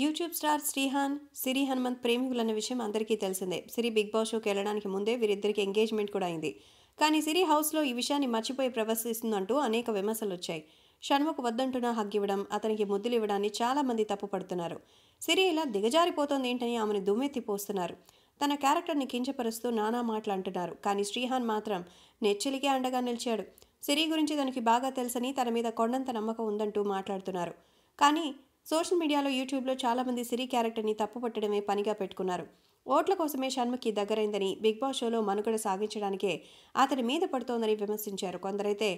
YouTube star Srihan Siri Hanumanth ప్రేమికులన్న విషయం అందరికీ తెలిసిందే సిరి బిగ్ బాస్ షోకి వెళ్ళడానికి ముందే వీరిద్దరికి ఎంగేజ్మెంట్ కూడా అయింది కానీ సిరి హౌస్లో ఈ విషయాన్ని మర్చిపోయి ప్రవర్శిస్తుందంటూ అనేక విమర్శలు వచ్చాయి షణ్ముఖ్ వద్దంటున్న హగ్ ఇవ్వడం అతనికి ముద్దులు ఇవ్వడాన్ని చాలామంది తప్పుపడుతున్నారు సిరి ఇలా దిగజారిపోతుంది ఏంటని ఆమెను దుమ్మెత్తి పోస్తున్నారు తన క్యారెక్టర్ని కించపరుస్తూ నానా మాటలు అంటున్నారు కానీ శ్రీహాన్ మాత్రం నెచ్చలికే అండగా నిలిచాడు సిరి గురించి తనకి బాగా తెలుసని తన మీద కొండంత నమ్మకం ఉందంటూ మాట్లాడుతున్నారు కానీ సోషల్ మీడియాలో యూట్యూబ్లో చాలామంది సిరి క్యారెక్టర్ని తప్పుపట్టడమే పనిగా పెట్టుకున్నారు ఓట్ల కోసమే షణ్ముఖి దగ్గరైందని బిగ్ బాస్ షోలో మనుగడ సాగించడానికే అతడి మీద పడుతోందని విమర్శించారు కొందరైతే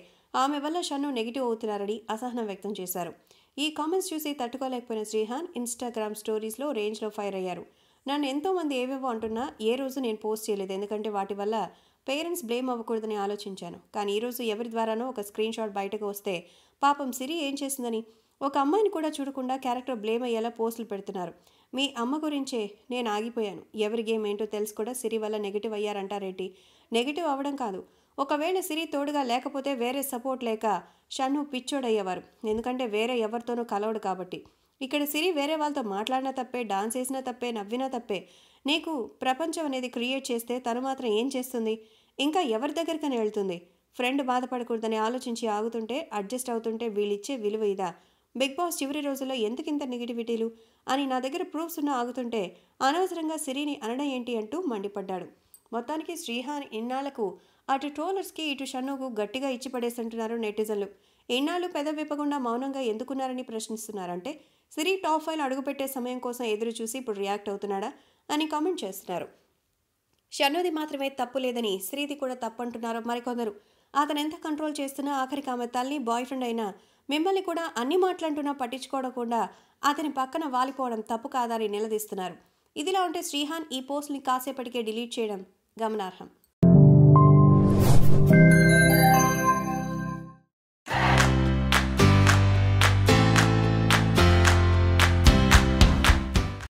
ఆమె వల్ల షన్ను నెగిటివ్ అవుతున్నారని అసహనం వ్యక్తం చేశారు ఈ కామెంట్స్ చూసి తట్టుకోలేకపోయిన శ్రీహాన్ ఇన్స్టాగ్రామ్ స్టోరీస్లో రేంజ్లో ఫైర్ అయ్యారు నన్ను ఎంతోమంది ఏవేవో అంటున్నా ఏ రోజు నేను పోస్ట్ చేయలేదు ఎందుకంటే వాటి వల్ల పేరెంట్స్ బ్లేమ్ అవ్వకూడదని ఆలోచించాను కానీ ఈరోజు ఎవరి ద్వారానో ఒక స్క్రీన్ షాట్ బయటకు వస్తే పాపం సిరి ఏం చేసిందని ఒక అమ్మాయిని కూడా చూడకుండా క్యారెక్టర్ బ్లేమ్ అయ్యేలా పోస్టులు పెడుతున్నారు మీ అమ్మ గురించే నేను ఆగిపోయాను ఎవరి గేమ్ ఏంటో తెలుసు కూడా సిరి వల్ల నెగిటివ్ అయ్యారంటారేంటి నెగిటివ్ అవ్వడం కాదు ఒకవేళ సిరి తోడుగా లేకపోతే వేరే సపోర్ట్ లేక షన్ను పిచ్చోడయ్యేవారు ఎందుకంటే వేరే ఎవరితోనూ కలవడు కాబట్టి ఇక్కడ సిరి వేరే వాళ్ళతో మాట్లాడినా తప్పే డాన్స్ వేసినా తప్పే నవ్వినా తప్పే నీకు ప్రపంచం అనేది క్రియేట్ చేస్తే తను మాత్రం ఏం చేస్తుంది ఇంకా ఎవరి దగ్గరికని వెళ్తుంది ఫ్రెండ్ బాధపడకూడదని ఆలోచించి ఆగుతుంటే అడ్జస్ట్ అవుతుంటే వీళ్ళిచ్చే విలువ ఇదా బిగ్ బాస్ చివరి రోజుల్లో ఎందుకింత నెగిటివిటీలు అని నా దగ్గర ప్రూఫ్స్ ఉన్న ఆగుతుంటే అనవసరంగా సిరిని అనడం ఏంటి అంటూ మండిపడ్డాడు మొత్తానికి శ్రీహాన్ ఇన్నాళ్లకు అటు ట్రోలర్స్కి ఇటు షన్నుకు గట్టిగా ఇచ్చి పడేస్తుంటున్నారు నెటిజన్లు ఇన్నాళ్ళు పెద విప్పకుండా మౌనంగా ఎందుకున్నారని ప్రశ్నిస్తున్నారంటే సిరి టాప్ ఫైల్ అడుగుపెట్టే సమయం కోసం ఎదురు చూసి ఇప్పుడు రియాక్ట్ అవుతున్నాడా అని కామెంట్ చేస్తున్నారు షన్నుది మాత్రమే తప్పు లేదని శ్రీది కూడా తప్పు మరికొందరు అతను ఎంత కంట్రోల్ చేస్తున్నా ఆఖరికి ఆమె తల్లి బాయ్ ఫ్రెండ్ అయినా మిమ్మల్ని కూడా అన్ని మాట్లాడుతున్నా పట్టించుకోకుండా అతని పక్కన వాలిపోవడం తప్పు కాదని నిలదీస్తున్నారు ఇదిలా ఉంటే శ్రీహాన్ ఈ పోస్ట్ని కాసేపటికే డిలీట్ చేయడం గమనార్హం